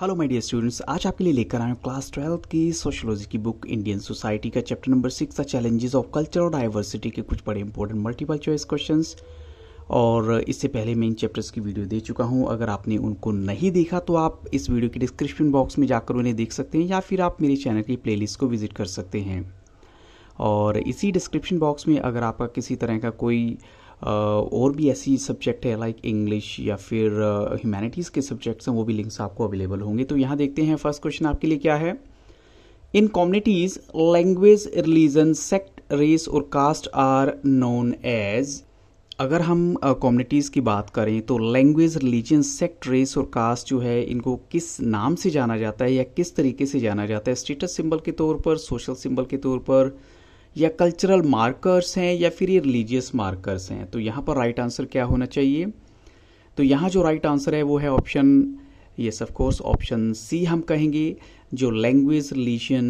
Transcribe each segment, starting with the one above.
Hello my dear students आज आपके लिए लेकर आया हूँ क्लास ट्वेल्थ की सोशियोलॉजी की बुक इंडियन सोसाइटी का chapter number six the challenges of cultural diversity के कुछ बड़े इंपॉर्टेंट मल्टीपल चॉइस क्वेश्चंस और इससे पहले मैं इन चैप्टर्स की वीडियो दे चुका हूँ अगर आपने उनको नहीं देखा तो आप इस वीडियो के डिस्क्रिप्शन बॉक्स में जाकर उन्हें देख सकते हैं या फिर आप मेरे चैनल की प्ले को विजिट कर सकते हैं और इसी डिस्क्रिप्शन बॉक्स में अगर आपका किसी तरह का कोई Uh, और भी ऐसी सब्जेक्ट है लाइक इंग्लिश या फिर ह्यूमैनिटीज़ uh, के सब्जेक्ट्स हैं वो भी लिंक्स आपको अवेलेबल होंगे तो यहाँ देखते हैं फर्स्ट क्वेश्चन आपके लिए क्या है इन communities language religion sect race और कास्ट आर नोन एज अगर हम कम्युनिटीज़ uh, की बात करें तो लैंग्वेज रिलीजन सेक्ट रेस और कास्ट जो है इनको किस नाम से जाना जाता है या किस तरीके से जाना जाता है स्टेटस सिंबल के तौर पर सोशल सिंबल के तौर पर या कल्चरल मार्कर्स हैं या फिर ये रिलीजियस मार्कर्स हैं तो यहाँ पर राइट आंसर क्या होना चाहिए तो यहाँ जो राइट आंसर है वो है option yes of course option C हम कहेंगे जो लैंग्वेज रिलीजन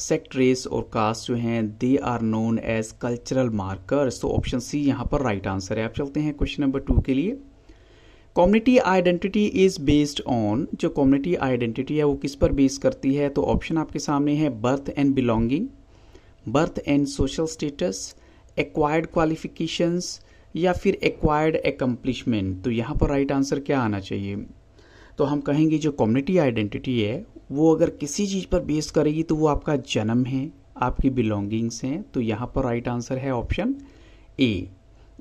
सेक्ट रेस और कास्ट जो हैं they are known as cultural markers तो ऑप्शन सी यहाँ पर राइट right आंसर है आप चलते हैं क्वेश्चन नंबर टू के लिए community identity is based on जो कम्युनिटी आइडेंटिटी है वो किस पर बेस करती है तो ऑप्शन आपके सामने है birth and belonging birth and social status acquired qualifications या फिर एक्वायर्ड एकम्प्लिशमेंट तो यहाँ पर राइट आंसर क्या आना चाहिए तो हम कहेंगे जो कम्युनिटी आइडेंटिटी है वो अगर किसी चीज़ पर बेस करेगी तो वो आपका जन्म है आपकी बिलोंगिंग्स हैं तो यहाँ पर राइट आंसर है ऑप्शन ए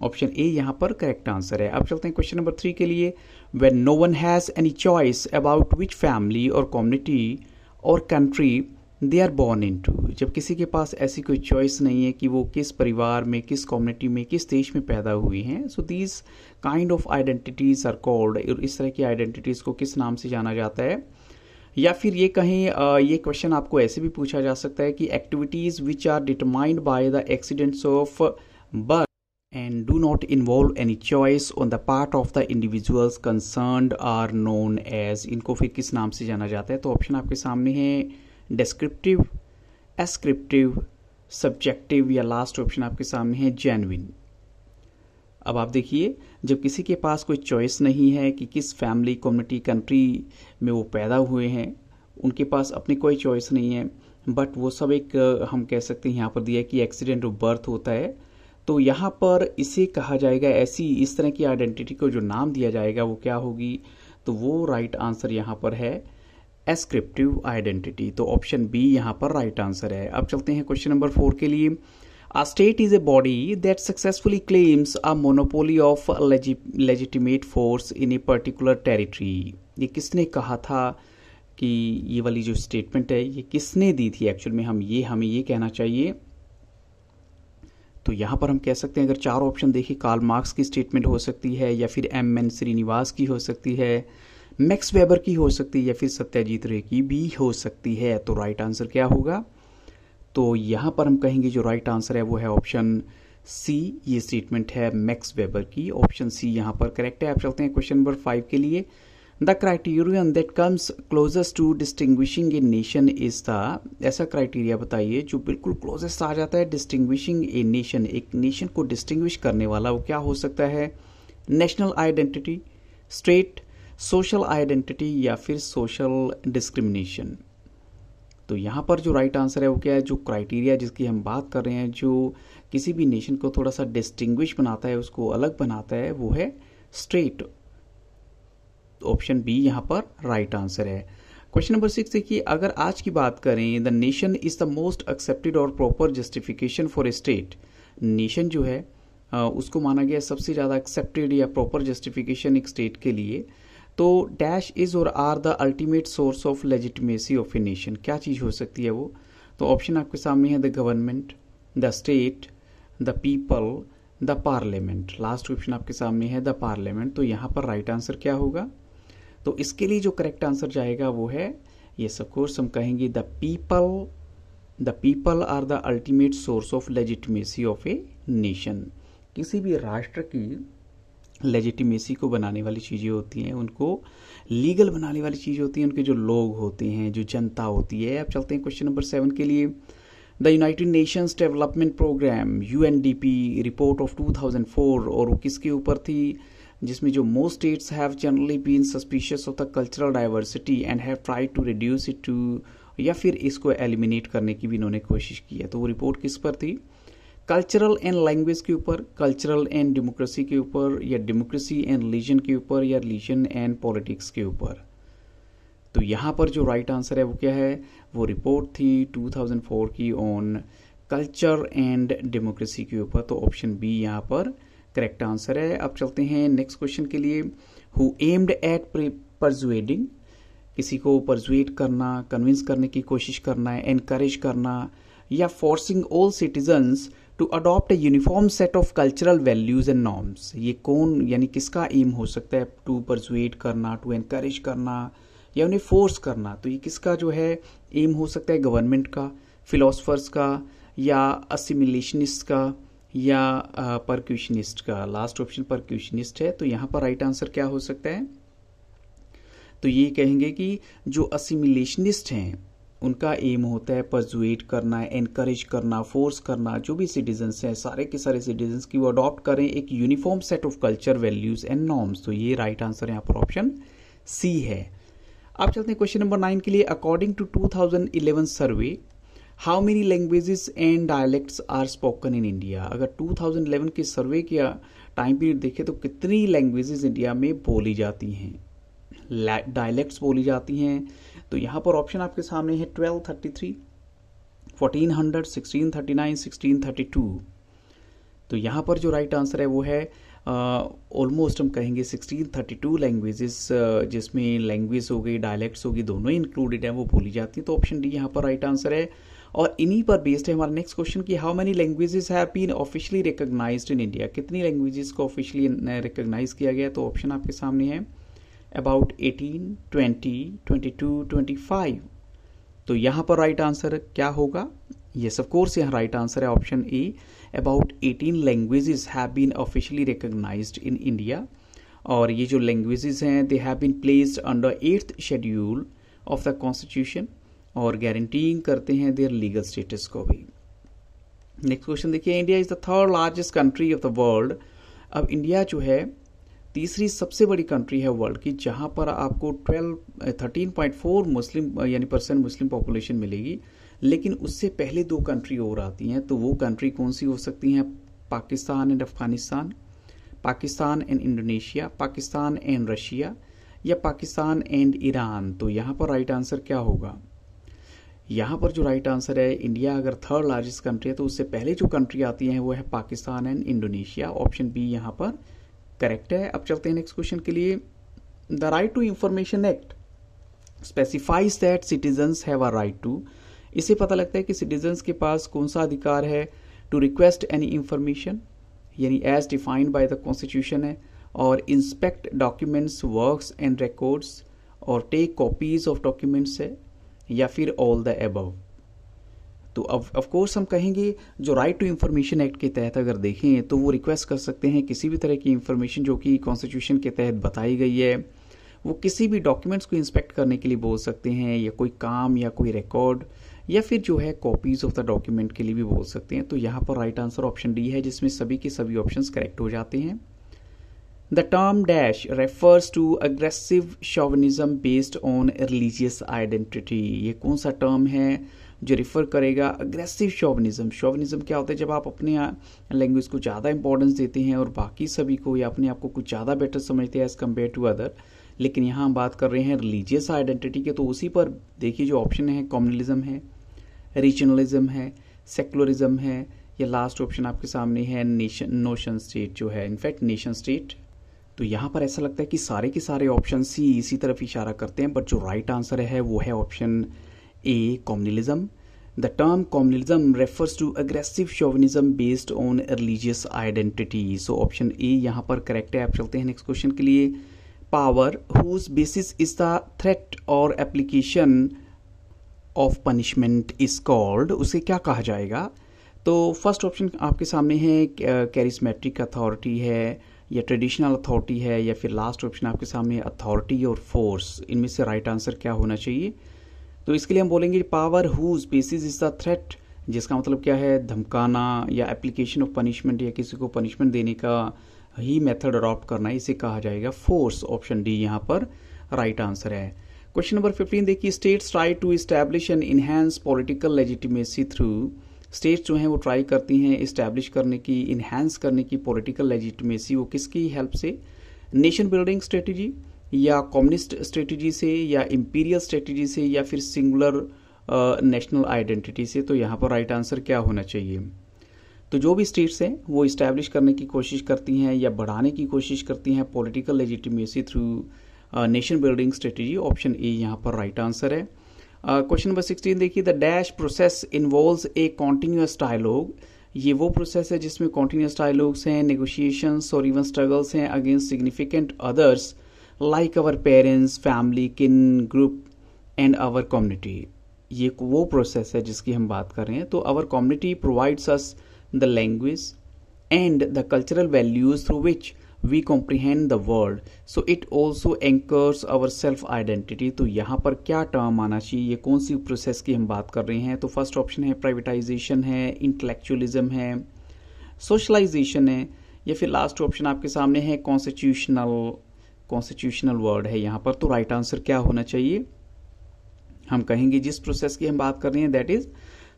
ऑप्शन ए यहाँ पर करेक्ट आंसर है अब चलते हैं क्वेश्चन नंबर थ्री के लिए when no one has any choice about which family और कम्युनिटी और country they are born into जब किसी के पास ऐसी कोई चॉइस नहीं है कि वो किस परिवार में किस कम्युनिटी में किस देश में पैदा हुई हैं so these kind of identities are called इस तरह की आइडेंटिटीज़ को किस नाम से जाना जाता है या फिर ये कहीं ये क्वेश्चन आपको ऐसे भी पूछा जा सकता है कि activities which are determined by the accidents of birth and do not involve any choice on the part of the individuals concerned are known as इनको फिर किस नाम से जाना जाता है तो ऑप्शन आपके सामने है डिस्क्रिप्टिव एस्क्रिप्टिव सब्जेक्टिव या लास्ट ऑप्शन आपके सामने है जेनविन अब आप देखिए जब किसी के पास कोई चॉइस नहीं है कि किस फैमिली कम्युनिटी कंट्री में वो पैदा हुए हैं उनके पास अपनी कोई चॉइस नहीं है बट वो सब एक हम कह सकते हैं यहाँ पर दिया कि एक्सीडेंट ऑफ बर्थ होता है तो यहाँ पर इसे कहा जाएगा ऐसी इस तरह की आइडेंटिटी को जो नाम दिया जाएगा वो क्या होगी तो वो राइट आंसर यहाँ पर है एस्क्रिप्टिव आइडेंटिटी तो ऑप्शन बी यहाँ पर राइट right आंसर है अब चलते हैं क्वेश्चन नंबर फोर के लिए a state is a body that successfully claims a monopoly of legitimate force in a particular territory ये किसने कहा था कि ये वाली जो स्टेटमेंट है ये किसने दी थी एक्चुअल में हम ये हमें ये कहना चाहिए तो यहाँ पर हम कह सकते हैं अगर चार ऑप्शन देखिए कार्ल मार्क्स की स्टेटमेंट हो सकती है या फिर एम एन श्रीनिवास की हो सकती है मैक्स वेबर की हो सकती है या फिर सत्याजीत रे की भी हो सकती है तो राइट आंसर क्या होगा तो यहां पर हम कहेंगे जो राइट आंसर है वो है ऑप्शन सी ये स्टेटमेंट है मैक्स वेबर की ऑप्शन सी यहां पर करेक्ट है आप चलते हैं क्वेश्चन नंबर फाइव के लिए the criterion that comes closest to distinguishing a nation is the ऐसा क्राइटेरिया बताइए जो बिल्कुल क्लोजेस्ट आ जाता है डिस्टिंग्विशिंग ए नेशन एक नेशन को डिस्टिंग्विश करने वाला वो क्या हो सकता है national identity state social identity या फिर सोशल डिस्क्रिमिनेशन तो यहाँ पर जो राइट आंसर है वो क्या है जो क्राइटेरिया जिसकी हम बात कर रहे हैं जो किसी भी नेशन को थोड़ा सा डिस्टिंग्विश बनाता है उसको अलग बनाता है वो है स्टेट ऑप्शन बी यहाँ पर राइट right आंसर है क्वेश्चन नंबर सिक्स कि अगर आज की बात करें the nation is the most accepted और proper justification for a state nation जो है उसको माना गया सबसे ज़्यादा एक्सेप्टेड या प्रॉपर जस्टिफिकेशन एक स्टेट के लिए तो डैश इज़ और are the ultimate source of legitimacy of a nation क्या चीज़ हो सकती है वो तो ऑप्शन आपके सामने है the government the state the people the parliament last option आपके सामने है द पार्लियामेंट तो यहां पर राइट right आंसर क्या होगा तो इसके लिए जो करेक्ट आंसर जाएगा वो है सब कोर्स हम कहेंगे the people the people are the ultimate source of legitimacy of a nation किसी भी राष्ट्र की लेजिटिमेसी को बनाने वाली चीज़ें होती हैं उनको लीगल बनाने वाली चीज़ें होती हैं उनके जो लोग होते हैं जो जनता होती है अब चलते हैं क्वेश्चन नंबर सेवन के लिए the United Nations Development Programme U report of 2004 और वो किसके ऊपर थी जिसमें जो most states have generally been suspicious of the cultural diversity and have try to reduce it to या फिर इसको एलिमिनेट करने की भी इन्होंने कोशिश की है तो वो रिपोर्ट किस पर थी कल्चरल एंड लैंग्वेज के ऊपर कल्चरल एंड डेमोक्रेसी के ऊपर या डेमोक्रेसी एंड रिलीजन के ऊपर या रिलीजन एंड पॉलिटिक्स के ऊपर तो यहाँ पर जो राइट right आंसर है वो क्या है वो रिपोर्ट थी 2004 की ऑन कल्चर एंड डेमोक्रेसी के ऊपर तो ऑप्शन बी यहाँ पर करेक्ट आंसर है अब चलते हैं नेक्स्ट क्वेश्चन के लिए हु एम्ड एट परजुएडिंग किसी को परजुएट करना कन्विंस करने की कोशिश करना एनकरेज करना या forcing all citizens to adopt uniform set of cultural values and norms ये कौन यानी किसका एम हो सकता है टू परजुएट करना टू इनक्रेज करना या उन्हें फोर्स करना तो ये किसका जो है एम हो सकता है गवर्नमेंट का फिलोसफर्स का या असिमिलेशनिस्ट का या परक्यूशनिस्ट का लास्ट ऑप्शन परक्यूशनिस्ट है तो यहाँ पर राइट आंसर क्या हो सकता है तो ये कहेंगे कि जो असिमिलेशनिस्ट हैं उनका एम होता है परजुएट करना इनक्रेज करना फोर्स करना जो भी सिटीजन्स हैं सारे के सारे सिटीजन्स की वो अडॉप्ट करें एक uniform set of culture values and norms तो ये राइट आंसर यहाँ पर ऑप्शन सी है आप चलते हैं क्वेश्चन नंबर नाइन के लिए according to 2011 survey how many languages and dialects are spoken in India अगर 2011 के सर्वे के टाइम पीरियड देखें तो कितनी लैंग्वेजेस इंडिया में बोली जाती हैं डायलेक्ट्स बोली जाती हैं तो यहाँ पर ऑप्शन आपके सामने है twelve thirty three fourteen hundred sixteen thirty nine sixteen thirty two तो यहाँ पर जो राइट आंसर है वो है ऑलमोस्ट uh, हम कहेंगे 1632 लैंग्वेजेस uh, जिसमें लैंग्वेज हो गई डायलैक्ट्स होगी दोनों इंक्लूडेड हैं वो बोली जाती हैं तो ऑप्शन डी यहाँ पर राइट आंसर है और इन्हीं पर बेस्ड है हमारा नेक्स्ट क्वेश्चन कि how many languages have been officially recognise in India कितनी लैंग्वेजेस को ऑफिशियली रिकोगनाइज किया गया तो ऑप्शन आपके सामने है अबाउट ट्वेंटी टू 22, 25. तो यहां पर राइट right आंसर क्या होगा यस ऑफ कोर्स यहाँ राइट आंसर है option A about 18 languages have been officially recognised in India और ये जो लैंग्वेजेस हैं they have been placed under eighth schedule of the constitution और गारंटीइंग करते हैं देयर लीगल स्टेटस को भी नेक्स्ट क्वेश्चन देखिए India is the third largest country of the world अब इंडिया जो है तीसरी सबसे बड़ी कंट्री है वर्ल्ड की जहां पर आपको twelve thirteen point four Muslim eh, यानी परसेंट मुस्लिम पॉपुलेशन मिलेगी लेकिन उससे पहले दो कंट्री और आती हैं तो वो कंट्री कौन सी हो सकती हैं Pakistan and Afghanistan Pakistan and Indonesia Pakistan and Russia या पाकिस्तान एंड ईरान तो यहाँ पर राइट आंसर क्या होगा यहाँ पर जो राइट आंसर है इंडिया अगर थर्ड लार्जेस्ट कंट्री है तो उससे पहले जो कंट्री आती हैं वो है Pakistan and Indonesia option B यहाँ पर करेक्ट है अब चलते हैं नेक्स्ट क्वेश्चन के लिए the right to information act specifies that citizens have a right to इसे पता लगता है कि सिटीजन्स के पास कौन सा अधिकार है टू रिक्वेस्ट एनी इंफॉर्मेशन यानी as defined by the constitution है और inspect documents works and records और टेक कॉपीज ऑफ डॉक्यूमेंट्स है या फिर ऑल द एबव तो अब ऑफकोर्स हम कहेंगे जो राइट टू इंफॉर्मेशन एक्ट के तहत अगर देखें तो वो रिक्वेस्ट कर सकते हैं किसी भी तरह की इंफॉर्मेशन जो कि कॉन्स्टिट्यूशन के तहत बताई गई है वो किसी भी डॉक्यूमेंट्स को इंस्पेक्ट करने के लिए बोल सकते हैं या कोई काम या कोई रिकॉर्ड या फिर जो है कॉपीज़ ऑफ द डॉक्यूमेंट के लिए भी बोल सकते हैं तो यहाँ पर राइट आंसर ऑप्शन डी है जिसमें सभी के सभी ऑप्शन करेक्ट हो जाते हैं the term dash refers to aggressive chauvinism based on religious identity ये कौन सा टर्म है जो रिफ़र करेगा अग्रेसिव शॉवनिज़म शॉवनिज़म क्या होता है जब आप अपने लैंग्वेज को ज़्यादा इंपॉर्टेंस देते हैं और बाकी सभी को या अपने आप को कुछ ज़्यादा बेटर समझते हैं एज़ कम्पेयर टू अदर लेकिन यहाँ हम बात कर रहे हैं रिलीजियस आइडेंटिटी के तो उसी पर देखिए जो ऑप्शन है कॉम्युनलिज्म है रीजनलिज्म है सेकुलरिज्म है या लास्ट ऑप्शन आपके सामने है नेशन नोशन स्टेट जो है इनफैक्ट नेशन स्टेट तो यहाँ पर ऐसा लगता है कि सारे के सारे ऑप्शन ही इसी तरफ इशारा करते हैं बट जो राइट right आंसर है वो है option A. Communalism. The term communalism refers to aggressive chauvinism based on religious identity. So option A यहाँ पर करेक्ट है आप चलते हैं नेक्स्ट क्वेश्चन के लिए power whose basis is the threat और application of punishment is called उसे क्या कहा जाएगा तो फर्स्ट ऑप्शन आपके सामने है कैरिस्मेट्रिक अथॉरिटी है या ट्रेडिशनल अथॉरिटी है या फिर लास्ट ऑप्शन आपके सामने अथॉरिटी और फोर्स इनमें से राइट right आंसर क्या होना चाहिए तो इसके लिए हम बोलेंगे power whose basis is the threat जिसका मतलब क्या है धमकाना या एप्लीकेशन ऑफ पनिशमेंट या किसी को पनिशमेंट देने का ही मेथड अडॉप्ट करना इसे कहा जाएगा फोर्स ऑप्शन डी यहाँ पर राइट right आंसर है क्वेश्चन नंबर फिफ्टीन देखिए states try to establish and enhance political legitimacy through states जो हैं वो ट्राई करती हैं इस्टेब्लिश करने की इन्हेंस करने की पॉलिटिकल लेजिटिमेसी वो किसकी हेल्प से नेशन बिल्डिंग स्ट्रेटजी या कम्युनिस्ट स्ट्रेटजी से या इम्पीरियल स्ट्रेटजी से या फिर सिंगुलर नेशनल आइडेंटिटी से तो यहाँ पर राइट आंसर क्या होना चाहिए तो जो भी स्टेट्स हैं वो इस्टेब्लिश करने की कोशिश करती हैं या बढ़ाने की कोशिश करती हैं political legitimacy through nation building strategy option A यहाँ पर राइट आंसर है क्वेश्चन नंबर सिक्सटीन देखिए the dash process involve a continuous dialogue ये वो प्रोसेस है जिसमें कॉन्टीन्यूस डायलॉग्स हैं नेगोशिएशंस और इवन स्ट्रगल्स हैं against significant others like our parents family kin group and our community ये वो प्रोसेस है जिसकी हम बात कर रहे हैं तो our community provides us the language and the cultural values through which we comprehend the world so it also anchors our self identity तो यहाँ पर क्या टर्म आना चाहिए ये कौन सी प्रोसेस की हम बात कर रहे हैं तो फर्स्ट ऑप्शन है प्राइवेटाइजेशन है इंटलेक्चुअलिज्म है सोशलाइजेशन है या फिर लास्ट ऑप्शन आपके सामने है कॉन्स्टिट्यूशनल कॉन्स्टिट्यूशनल वर्ड है यहाँ पर तो राइट right आंसर क्या होना चाहिए हम कहेंगे जिस प्रोसेस की हम बात कर रहे हैं दैट इज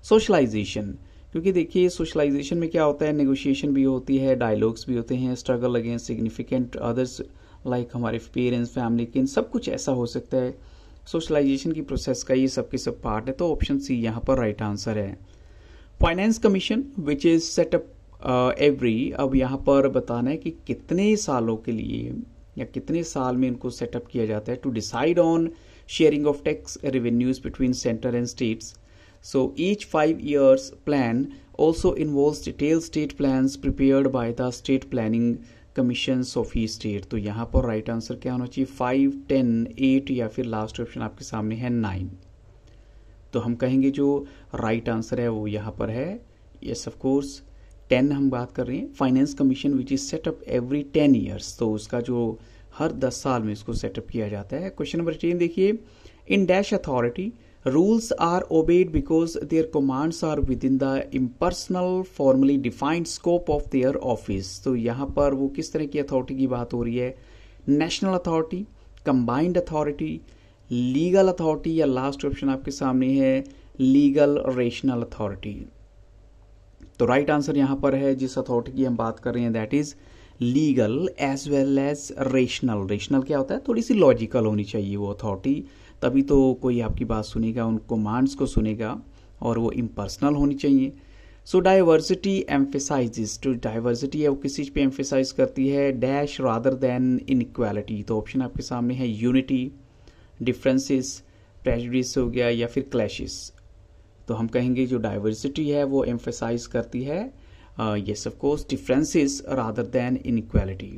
सोशलाइजेशन क्योंकि देखिए सोशलाइजेशन में क्या होता है नेगोशिएशन भी होती है डायलॉग्स भी होते हैं struggle against significant others like हमारे पेरेंट्स फैमिली किन सब कुछ ऐसा हो सकता है सोशलाइजेशन की प्रोसेस का ये सब के सब पार्ट है तो ऑप्शन सी यहाँ पर राइट right आंसर है finance commission which is set up every अब यहाँ पर बताना है कि कितने सालों के लिए या कितने साल में इनको सेटअप किया जाता है to decide on sharing of tax revenues between centre and states so each five years plan also involve detail state plan prepare by the state planning commission of ई स्टेट तो यहाँ पर right आंसर क्या होना चाहिए five ten eight या फिर last option आपके सामने है नाइन तो हम कहेंगे जो राइट right आंसर है वो यहाँ पर है यस ऑफ कोर्स टेन हम बात कर रहे हैं finance commission which is set up every ten years तो उसका जो हर दस साल में इसको सेटअप किया जाता है क्वेश्चन नंबर टेन देखिए in dash authority rules are obeyed because their commands are within the impersonal formally defined scope of their office तो यहाँ पर वो किस तरह की अथॉरिटी की बात हो रही है national authority combined authority legal authority या लास्ट ऑप्शन आपके सामने है लीगल रेशनल अथॉरिटी तो राइट आंसर यहाँ पर है जिस अथॉरिटी की हम बात कर रहे हैं that is legal as well as rational rational क्या होता है थोड़ी सी लॉजिकल होनी चाहिए वो अथॉरिटी तभी तो कोई आपकी बात सुनेगा उन कमांड्स को सुनेगा और वो इम्पर्सनल होनी चाहिए so diversity emphasise to diversity है वो किस चीज़ पे एम्फेसाइज करती है डैश रादर देन इनक्वालिटी तो ऑप्शन आपके सामने है यूनिटी डिफ्रेंसिस प्रेजडिस हो गया या फिर क्लैशिस तो हम कहेंगे जो डाइवर्सिटी है वो एम्फेसाइज करती है yes of course differences rather than inequality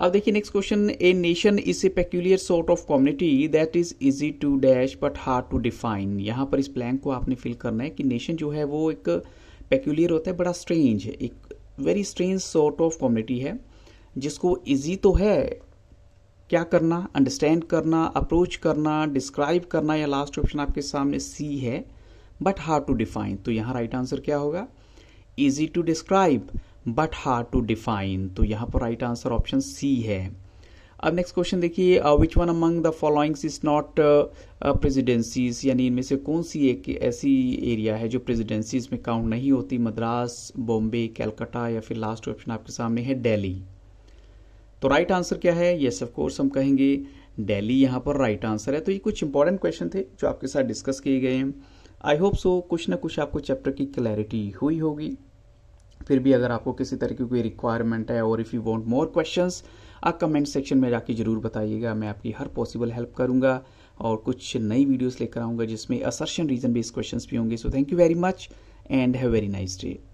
अब देखिए next question a nation is a peculiar sort of community that is easy to dash but hard to define यहां पर इस प्लैंक को आपने फिल करना है कि नेशन जो है वो एक पेक्यूलियर होता है बड़ा स्ट्रेंज है एक very strange sort of community है जिसको इजी तो है क्या करना अंडरस्टैंड करना अप्रोच करना डिस्क्राइब करना या लास्ट ऑप्शन आपके सामने सी है बट हार्ड टू डिफाइन तो यहाँ राइट आंसर क्या होगा easy to describe but hard to define तो यहाँ पर राइट आंसर ऑप्शन सी है अब नेक्स्ट क्वेश्चन देखिए which one among the followings is not presidencies यानी इनमें से कौन सी एक ऐसी एरिया है जो प्रेजिडेंसीज में काउंट नहीं होती मद्रास बॉम्बे कैलकाटा या फिर लास्ट ऑप्शन आपके सामने है डेली तो राइट right आंसर क्या है येस ऑफ कोर्स हम कहेंगे डेली यहाँ पर राइट right आंसर है तो ये कुछ इंपॉर्टेंट क्वेश्चन थे जो आपके साथ डिस्कस किए गए हैं आई होप सो कुछ ना कुछ आपको चैप्टर की क्लैरिटी हुई होगी फिर भी अगर आपको किसी तरह की कोई रिक्वायरमेंट है और if you want more questions आप कमेंट सेक्शन में जाके ज़रूर बताइएगा मैं आपकी हर पॉसिबल हेल्प करूंगा और कुछ नई वीडियोस लेकर आऊँगा जिसमें असर्शन रीजन बेस्ड क्वेश्चंस भी होंगे so thank you very much and have very nice day